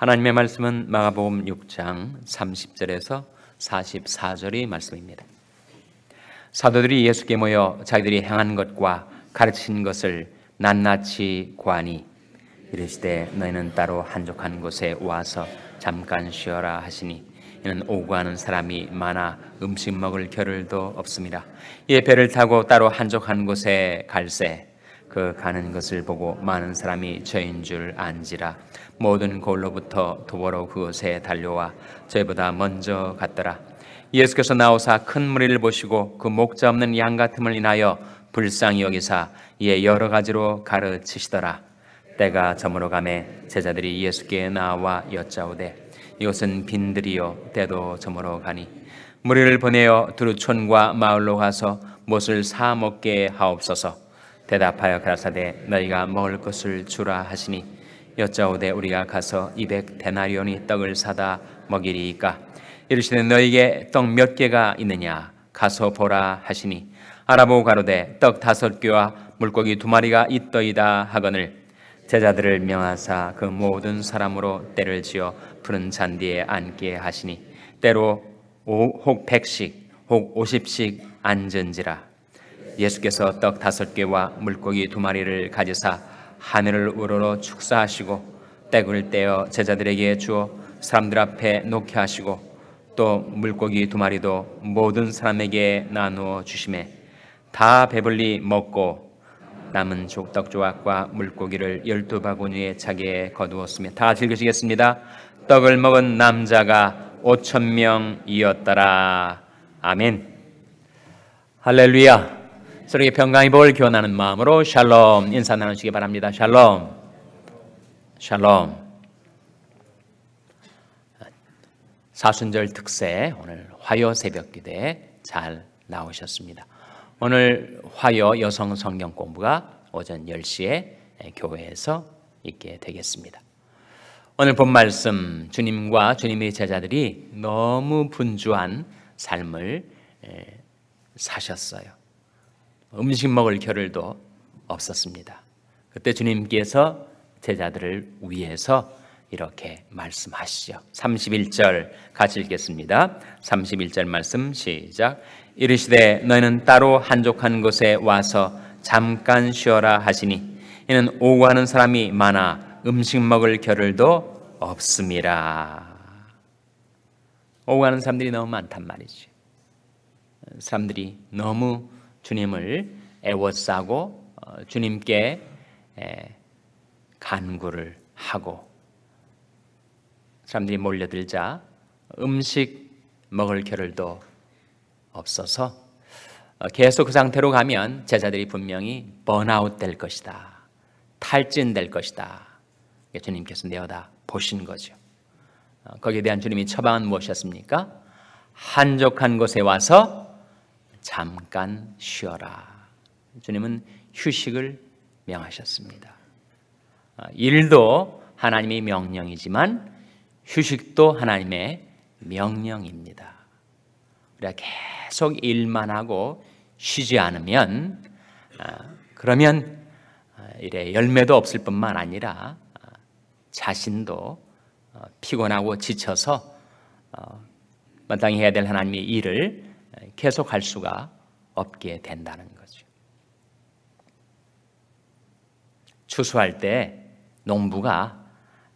하나님의 말씀은 마가복음 6장 30절에서 44절의 말씀입니다. 사도들이 예수께 모여 자기들이 행한 것과 가르친 것을 낱낱이 구하니 이르시되 너희는 따로 한적한 곳에 와서 잠깐 쉬어라 하시니 이는 오고 하는 사람이 많아 음식 먹을 겨를도 없습니다. 이 배를 타고 따로 한적한 곳에 갈세 그 가는 것을 보고 많은 사람이 죄인 줄 안지라 모든 골로부터 도보로 그곳에 달려와 저희보다 먼저 갔더라. 예수께서 나오사 큰 무리를 보시고 그 목자 없는 양 같음을 인하여 불쌍히 여기사 이에 여러 가지로 가르치시더라. 때가 저물어 가매 제자들이 예수께 나와 여짜오되 이것은 빈들이요 때도 저물어 가니 무리를 보내어 두루촌과 마을로 가서 무엇을 사 먹게 하옵소서. 대답하여 가라사대 너희가 먹을 것을 주라 하시니 여짜오되 우리가 가서 이백 데나리온이 떡을 사다 먹이리이까 이르시되 너에게 떡 몇 개가 있느냐 가서 보라 하시니 알아보고 가로되 떡 다섯 개와 물고기 두 마리가 있더이다 하거늘 제자들을 명하사 그 모든 사람으로 때를 지어 푸른 잔디에 앉게 하시니 때로 혹 백씩 혹 오십씩 앉은지라 예수께서 떡 다섯 개와 물고기 두 마리를 가지사 하늘을 우러러 축사하시고 떼굴 떼어 제자들에게 주어 사람들 앞에 놓게 하시고 또 물고기 두 마리도 모든 사람에게 나누어 주심에 다 배불리 먹고 남은 족떡 조각과 물고기를 열두 바구니에 차게 거두었으며 다 즐기시겠습니다. 떡을 먹은 남자가 오천 명이었더라. 아멘. 할렐루야. 서로에평강이볼을 기원하는 마음으로 샬롬 인사 나누시기 바랍니다. 샬롬. 샬롬. 사순절 특세 오늘 화요 새벽 기대잘 나오셨습니다. 오늘 화요 여성 성경 공부가 오전 10시에 교회에서 있게 되겠습니다. 오늘 본 말씀 주님과 주님의 제자들이 너무 분주한 삶을 사셨어요. 음식 먹을 겨를도 없었습니다. 그때 주님께서 제자들을 위해서 이렇게 말씀하시죠. 31절 같이 읽겠습니다. 31절 말씀 시작. 이르시되 너희는 따로 한족한 곳에 와서 잠깐 쉬어라 하시니 이는 오고하는 사람이 많아 음식 먹을 겨를도 없음이라. 오고하는 사람들이 너무 많단 말이지. 사람들이 너무 주님을 애워싸고 어, 주님께 간구를 하고 사람들이 몰려들자 음식 먹을 겨를도 없어서 어, 계속 그 상태로 가면 제자들이 분명히 번아웃 될 것이다. 탈진될 것이다. 주님께서 내어다 보신 거죠. 어, 거기에 대한 주님이 처방은 무엇이었습니까? 한적한 곳에 와서 잠깐 쉬어라. 주님은 휴식을 명하셨습니다. 아, 일도 하나님의 명령이지만 휴식도 하나님의 명령입니다. 우리가 계속 일만 하고 쉬지 않으면 아, 그러면 이래 아, 열매도 없을 뿐만 아니라 자신도 어, 피곤하고 지쳐서 어, 마땅히 해야 될 하나님의 일을 계속 할 수가 없게 된다는 거죠. 추수할 때 농부가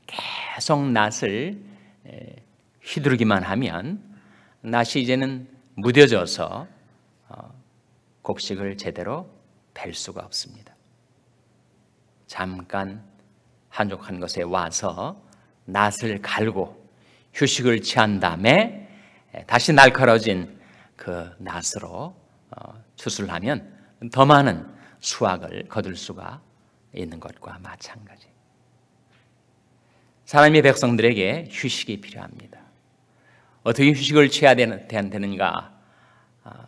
계속 낫을 휘두르기만 하면 낫이 이제는 무뎌져서 어, 곡식을 제대로 뵐 수가 없습니다. 잠깐 한족한 것에 와서 낫을 갈고 휴식을 취한 다음에 다시 날카로진 워그 낫으로 추술하면 어, 더 많은 수확을 거둘 수가 있는 것과 마찬가지. 사람이 백성들에게 휴식이 필요합니다. 어떻게 휴식을 취해야 되는가? 아,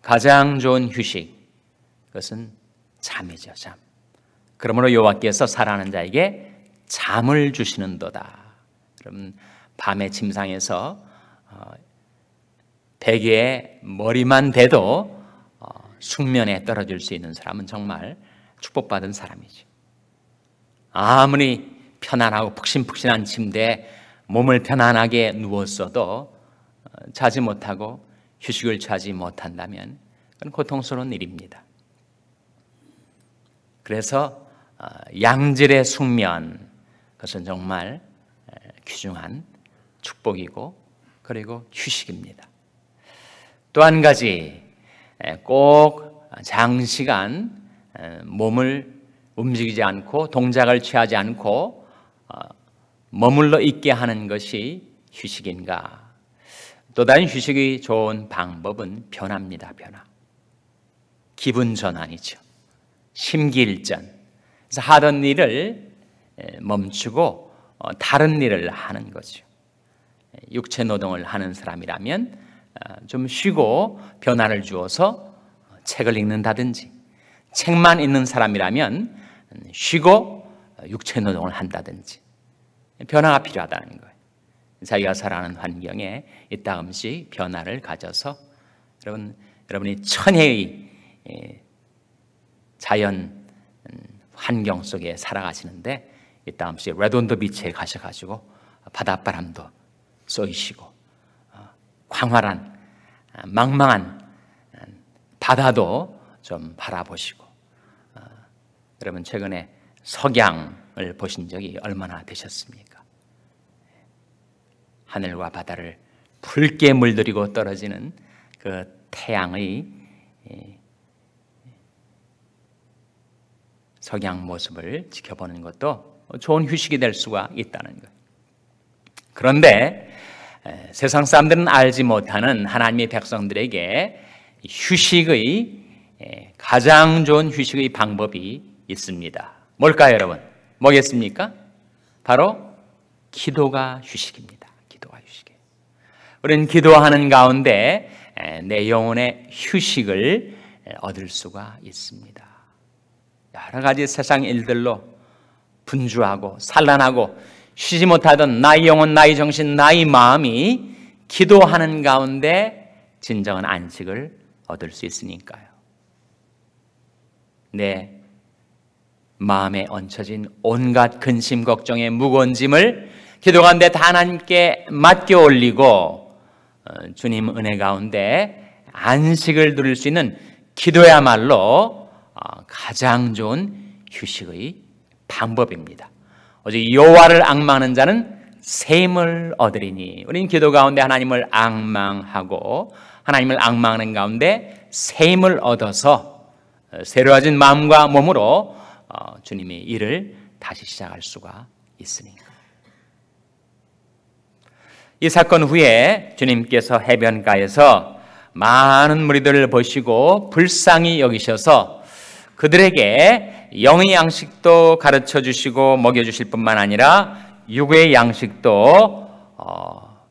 가장 좋은 휴식 그것은 잠이죠, 잠. 그러므로 여호와께서 살아는 자에게 잠을 주시는도다. 그럼 밤에 침상에서 어, 베개에 머리만 대도 어, 숙면에 떨어질 수 있는 사람은 정말 축복받은 사람이지. 아무리 편안하고 푹신푹신한 침대에 몸을 편안하게 누웠어도 어, 자지 못하고 휴식을 취하지 못한다면 그건 고통스러운 일입니다. 그래서 어, 양질의 숙면 그것은 정말 귀중한 축복이고 그리고 휴식입니다. 또한 가지 꼭 장시간 몸을 움직이지 않고 동작을 취하지 않고 어, 머물러 있게 하는 것이 휴식인가? 또 다른 휴식이 좋은 방법은 변화입니다. 변화. 기분 전환이죠. 심기일전. 그래서 하던 일을 멈추고 어, 다른 일을 하는 거죠. 육체 노동을 하는 사람이라면 아, 좀 쉬고 변화를 주어서 책을 읽는다든지 책만 읽는 사람이라면 쉬고 육체 노동을 한다든지 변화가 필요하다는 거예요. 자기가 살아가는 환경에 이따금씩 변화를 가져서 여러분 여러분이 천혜의 예, 자연 음, 환경 속에 살아가시는데 이따금씩 레돈더 비치에 가셔가지고 바닷바람도 쏘이시고 광활한 망망한 바다도 좀 바라보시고 어, 여러분 최근에 석양을 보신 적이 얼마나 되셨습니까? 하늘과 바다를 붉게 물들이고 떨어지는 그 태양의 석양 모습을 지켜보는 것도 좋은 휴식이 될 수가 있다는 것. 그런데 세상 사람들은 알지 못하는 하나님의 백성들에게 휴식의 가장 좋은 휴식의 방법이 있습니다. 뭘까요, 여러분? 뭐겠습니까? 바로 기도가 휴식입니다. 기도가 휴식 우리는 기도하는 가운데 내 영혼의 휴식을 얻을 수가 있습니다. 여러 가지 세상 일들로 분주하고 산란하고 쉬지 못하던 나의 영혼, 나의 정신, 나의 마음이 기도하는 가운데 진정한 안식을 얻을 수 있으니까요. 내 마음에 얹혀진 온갖 근심, 걱정의 무거운 짐을 기도 가운데 단 하나님께 맡겨 올리고 어, 주님 은혜 가운데 안식을 누릴 수 있는 기도야말로 어, 가장 좋은 휴식의 방법입니다. 어제 여호와를 악망하는 자는 샘을 얻으리니 우리는 기도 가운데 하나님을 악망하고 하나님을 악망하는 가운데 샘을 얻어서 어, 새로워진 마음과 몸으로 어, 주님의 일을 다시 시작할 수가 있습니다. 이 사건 후에 주님께서 해변가에서 많은 무리들을 보시고 불쌍히 여기셔서 그들에게 영의 양식도 가르쳐 주시고 먹여 주실 뿐만 아니라 육의 양식도 어,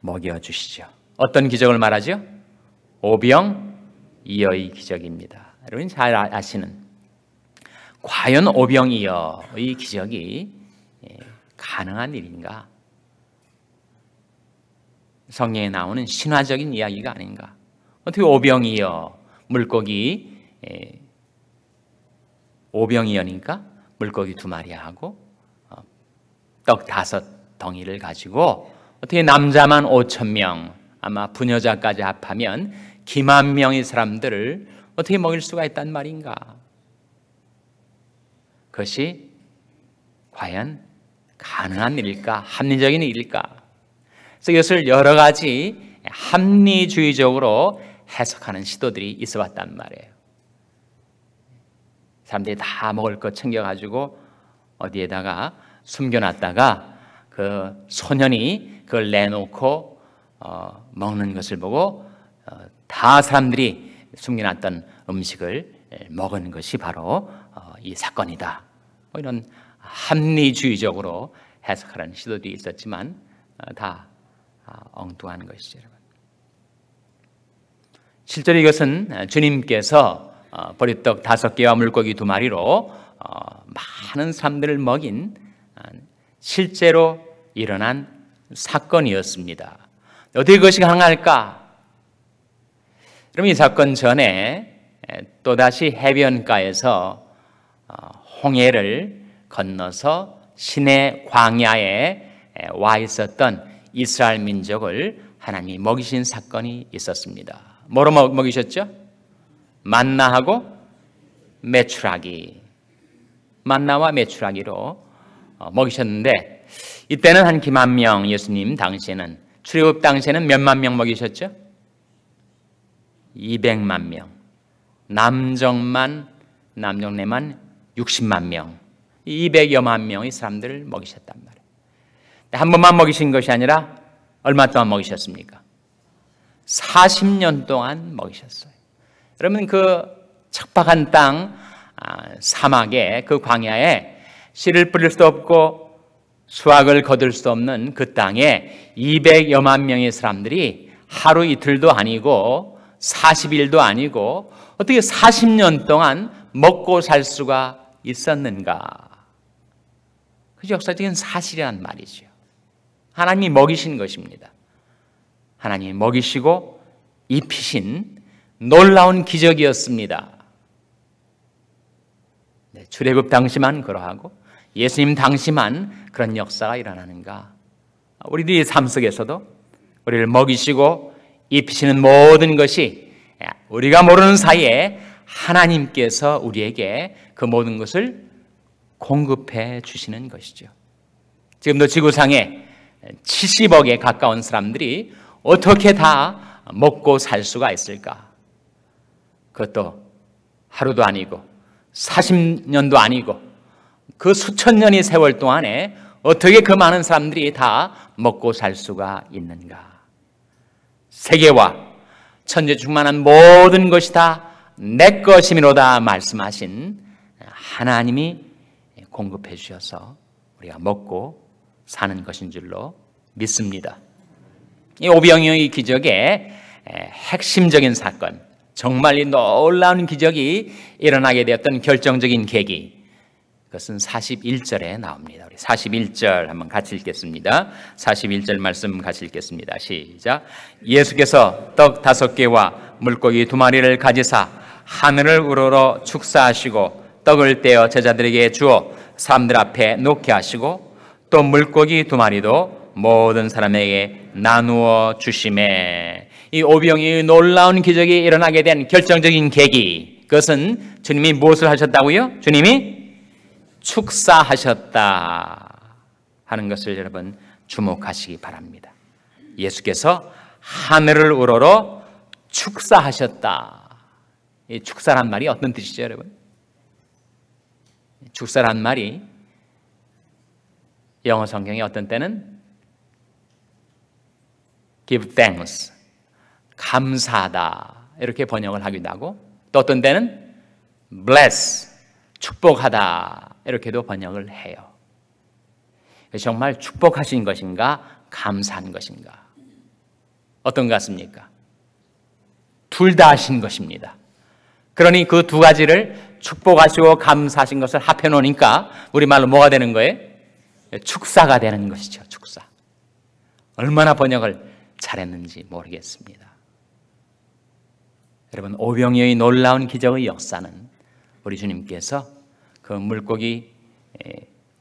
먹여 주시죠. 어떤 기적을 말하죠? 오병 이어의 기적입니다. 여러분 잘 아, 아시는 과연 오병 이어의 기적이 예, 가능한 일인가? 성경에 나오는 신화적인 이야기가 아닌가? 어떻게 오병이어 물고기 예, 오병이어니까 물고기 두 마리하고 어, 떡 다섯 덩이를 가지고 어떻게 남자만 5천 명 아마 부녀자까지 합하면 기만 명의 사람들을 어떻게 먹일 수가 있단 말인가? 그것이 과연 가능한 일일까? 합리적인 일일까? 그래서 이것을 여러 가지 합리주의적으로 해석하는 시도들이 있어 왔단 말이에요. 사람들이 다 먹을 것 챙겨가지고 어디에다가 숨겨놨다가 그 소년이 그걸 내놓고 어, 먹는 것을 보고 어, 다 사람들이 숨겨놨던 음식을 예, 먹은 것이 바로 어, 이 사건이다. 뭐 이런 합리주의적으로 해석하는 시도들 있었지만 어, 다 아, 엉뚱한 것이죠. 실제로 이것은 주님께서 어, 버리떡 다섯 개와 물고기 두 마리로 어, 많은 사람들을 먹인 어, 실제로 일어난 사건이었습니다. 어떻게 그것이 가능할까? 그럼 이 사건 전에 또다시 해변가에서 홍해를 건너서 시내 광야에 와 있었던 이스라엘 민족을 하나님이 먹이신 사건이 있었습니다. 뭐로 먹이셨죠? 만나하고 메추라기 만나와 메추라기로 어, 먹이셨는데 이때는 한 기만 명 예수님 당시에는 출애굽 당시에는 몇만 명 먹이셨죠? 200만 명 남정만 남정네만 60만 명 200여만 명의 사람들을 먹이셨단 말이에요 한 번만 먹이신 것이 아니라 얼마 동안 먹이셨습니까? 40년 동안 먹이셨어요 그러면그 척박한 땅 아, 사막에 그 광야에 씨를 뿌릴 수도 없고 수확을 거둘 수도 없는 그 땅에 200여만 명의 사람들이 하루 이틀도 아니고 40일도 아니고 어떻게 40년 동안 먹고 살 수가 있었는가? 그 역사적인 사실이란 말이죠. 하나님이 먹이신 것입니다. 하나님이 먹이시고 입히신 놀라운 기적이었습니다. 네, 출애굽 당시만 그러하고 예수님 당시만 그런 역사가 일어나는가? 우리들이 삶 속에서도 우리를 먹이시고 입히시는 모든 것이 우리가 모르는 사이에 하나님께서 우리에게 그 모든 것을 공급해 주시는 것이죠. 지금도 지구상에 70억에 가까운 사람들이 어떻게 다 먹고 살 수가 있을까? 그것도 하루도 아니고 40년도 아니고 그 수천 년의 세월 동안에 어떻게 그 많은 사람들이 다 먹고 살 수가 있는가? 세계와 천재 충만한 모든 것이 다 내 것이미로다 말씀하신 하나님이 공급해 주셔서 우리가 먹고 사는 것인 줄로 믿습니다. 이 오병이의 기적의 핵심적인 사건, 정말 이 놀라운 기적이 일어나게 되었던 결정적인 계기. 그것은 41절에 나옵니다. 우리 41절 한번 같이 읽겠습니다. 41절 말씀 같이 읽겠습니다. 시작. 예수께서 떡 다섯 개와 물고기 두 마리를 가지사 하늘을 우러러 축사하시고 떡을 떼어 제자들에게 주어 사람들 앞에 놓게 하시고 또 물고기 두 마리도 모든 사람에게 나누어 주심에 이오병이 놀라운 기적이 일어나게 된 결정적인 계기. 그것은 주님이 무엇을 하셨다고요? 주님이 축사하셨다 하는 것을 여러분 주목하시기 바랍니다. 예수께서 하늘을 우러러 축사하셨다. 이 축사란 말이 어떤 뜻이죠, 여러분? 축사란 말이 영어 성경에 어떤 때는 give thanks, 감사하다 이렇게 번역을 하기도 하고 또 어떤 때는 bless 축복하다 이렇게도 번역을 해요. 정말 축복하신 것인가 감사한 것인가 어떤 것 같습니까? 둘 다 하신 것입니다. 그러니 그 두 가지를 축복하시고 감사하신 것을 합해 놓으니까 우리말로 뭐가 되는 거예요? 축사가 되는 것이죠. 축사. 얼마나 번역을 잘했는지 모르겠습니다. 여러분 오병이의 놀라운 기적의 역사는 우리 주님께서 그 물고기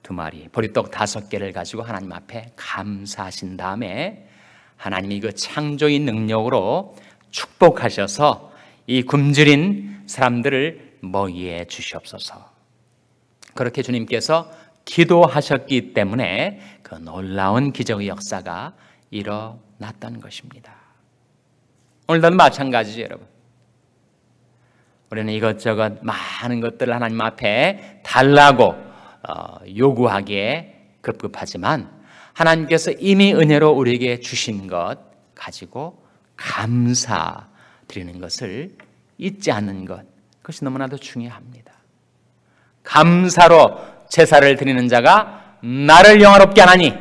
두 마리, 보리떡 다섯 개를 가지고 하나님 앞에 감사하신 다음에 하나님이 그 창조의 능력으로 축복하셔서 이 굶주린 사람들을 먹이해 주시옵소서. 그렇게 주님께서 기도하셨기 때문에 그 놀라운 기적의 역사가 일어났던 것입니다. 오늘도 마찬가지죠, 여러분. 우리는 이것저것 많은 것들을 하나님 앞에 달라고 어, 요구하기에 급급하지만 하나님께서 이미 은혜로 우리에게 주신 것 가지고 감사 드리는 것을 잊지 않는 것 그것이 너무나도 중요합니다. 감사로 제사를 드리는 자가 나를 영화롭게 하나니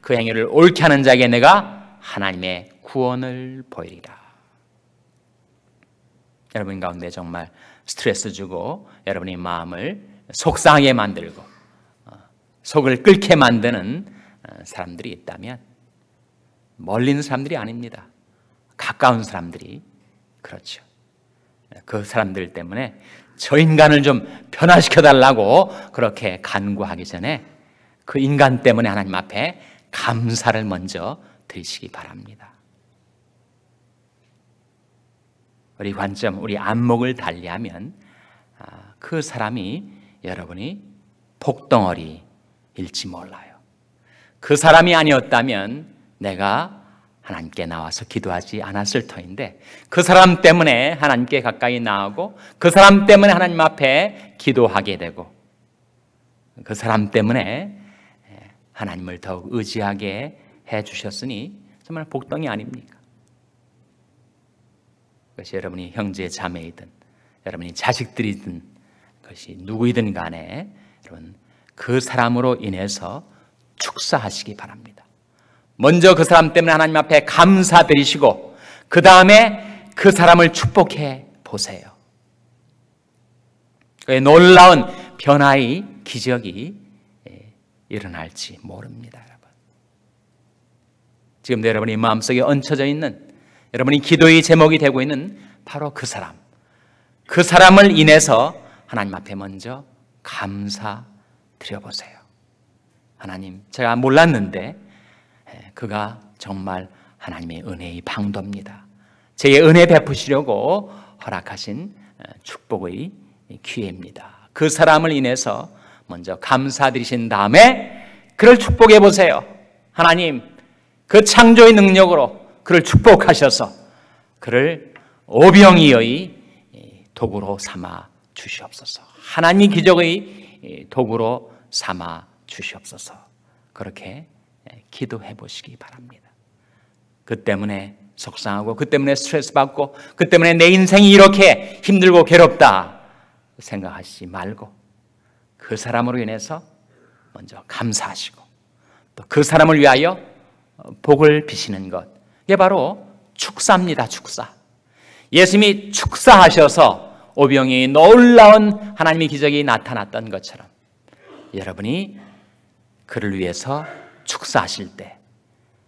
그 행위를 옳게 하는 자에게 내가 하나님의 구원을 보이리라. 여러분 가운데 정말 스트레스 주고 여러분의 마음을 속상하게 만들고 어, 속을 끓게 만드는 어, 사람들이 있다면 멀리 는 사람들이 아닙니다. 가까운 사람들이 그렇죠. 그 사람들 때문에 저 인간을 좀 변화시켜 달라고 그렇게 간구하기 전에 그 인간 때문에 하나님 앞에 감사를 먼저 드리시기 바랍니다. 우리 관점, 우리 안목을 달리하면 아, 그 사람이 여러분이 복덩어리일지 몰라요. 그 사람이 아니었다면 내가 하나님께 나와서 기도하지 않았을 터인데 그 사람 때문에 하나님께 가까이 나오고 그 사람 때문에 하나님 앞에 기도하게 되고 그 사람 때문에 예, 하나님을 더욱 의지하게 해 주셨으니 정말 복덩이 아닙니까? 그것이 여러분이 형제 자매이든 여러분이 자식들이든 그것이 누구이든 간에 여러분 그 사람으로 인해서 축사하시기 바랍니다. 먼저 그 사람 때문에 하나님 앞에 감사드리시고 그 다음에 그 사람을 축복해 보세요. 그의 놀라운 변화의 기적이 예, 일어날지 모릅니다, 여러분. 지금 여러분이 마음속에 얹혀져 있는 여러분이 기도의 제목이 되고 있는 바로 그 사람. 그 사람을 인해서 하나님 앞에 먼저 감사 드려보세요. 하나님, 제가 몰랐는데 예, 그가 정말 하나님의 은혜의 방도입니다. 제의 은혜 베푸시려고 허락하신 예, 축복의 기회입니다. 그 사람을 인해서 먼저 감사드리신 다음에 그를 축복해 보세요. 하나님, 그 창조의 능력으로 그를 축복하셔서 그를 오병이의 도구로 삼아 주시옵소서. 하나님 기적의 도구로 삼아 주시옵소서. 그렇게 기도해 보시기 바랍니다. 그 때문에 속상하고 그 때문에 스트레스 받고 그 때문에 내 인생이 이렇게 힘들고 괴롭다 생각하시지 말고 그 사람으로 인해서 먼저 감사하시고 또 그 사람을 위하여 복을 비시는 것 이게 바로 축사입니다, 축사. 예수님이 축사하셔서 오병이 놀라운 하나님의 기적이 나타났던 것처럼 여러분이 그를 위해서 축사하실 때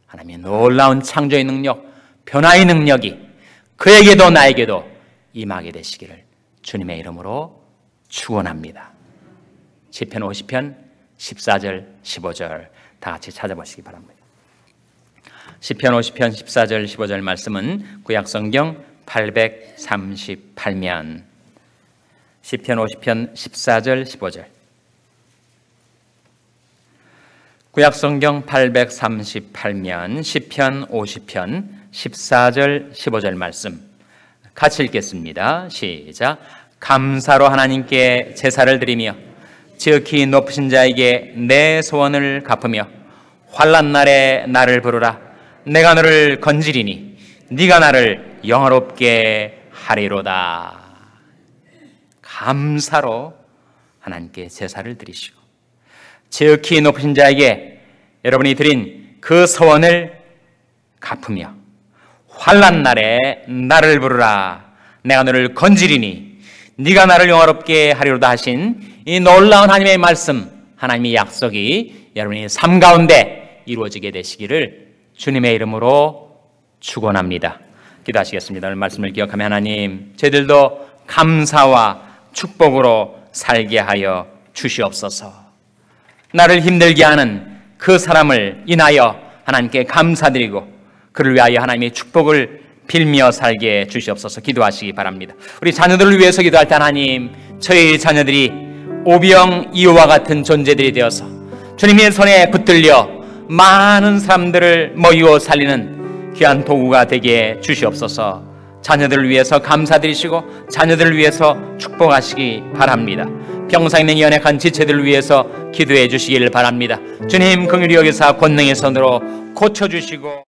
하나님의 놀라운 창조의 능력, 변화의 능력이 그에게도 나에게도 임하게 되시기를 주님의 이름으로 축원합니다. 시편 50편 14절 15절 다 같이 찾아보시기 바랍니다. 시편 50편 14절 15절 말씀은 구약 성경 838면 시편 50편 14절 15절 구약 성경 838면 시편 50편 14절 15절 말씀 같이 읽겠습니다. 시작 감사로 하나님께 제사를 드리며 지극히 높으신 자에게 내 소원을 갚으며 환란 날에 나를 부르라 내가 너를 건지리니 네가 나를 영화롭게 하리로다. 감사로 하나님께 제사를 드리시고 지극히 높으신 자에게 여러분이 드린 그 소원을 갚으며 환란 날에 나를 부르라 내가 너를 건지리니 네가 나를 영화롭게 하리로다 하신 이 놀라운 하나님의 말씀 하나님의 약속이 여러분의 삶 가운데 이루어지게 되시기를 주님의 이름으로 축원합니다. 기도하시겠습니다. 오늘 말씀을 기억하며 하나님, 저희들도 감사와 축복으로 살게 하여 주시옵소서. 나를 힘들게 하는 그 사람을 인하여 하나님께 감사드리고 그를 위하여 하나님의 축복을 빌며 살게 주시옵소서 기도하시기 바랍니다. 우리 자녀들을 위해서 기도할 때 하나님, 저희 자녀들이 오병 이호와 같은 존재들이 되어서 주님의 손에 붙들려 많은 사람들을 모이고 살리는 귀한 도구가 되게 주시옵소서. 자녀들을 위해서 감사드리시고 자녀들을 위해서 축복하시기 바랍니다. 병상된 연약한 지체들을 위해서 기도해 주시길 바랍니다. 주님 긍휼히 여기사 권능의 손으로 고쳐 주시고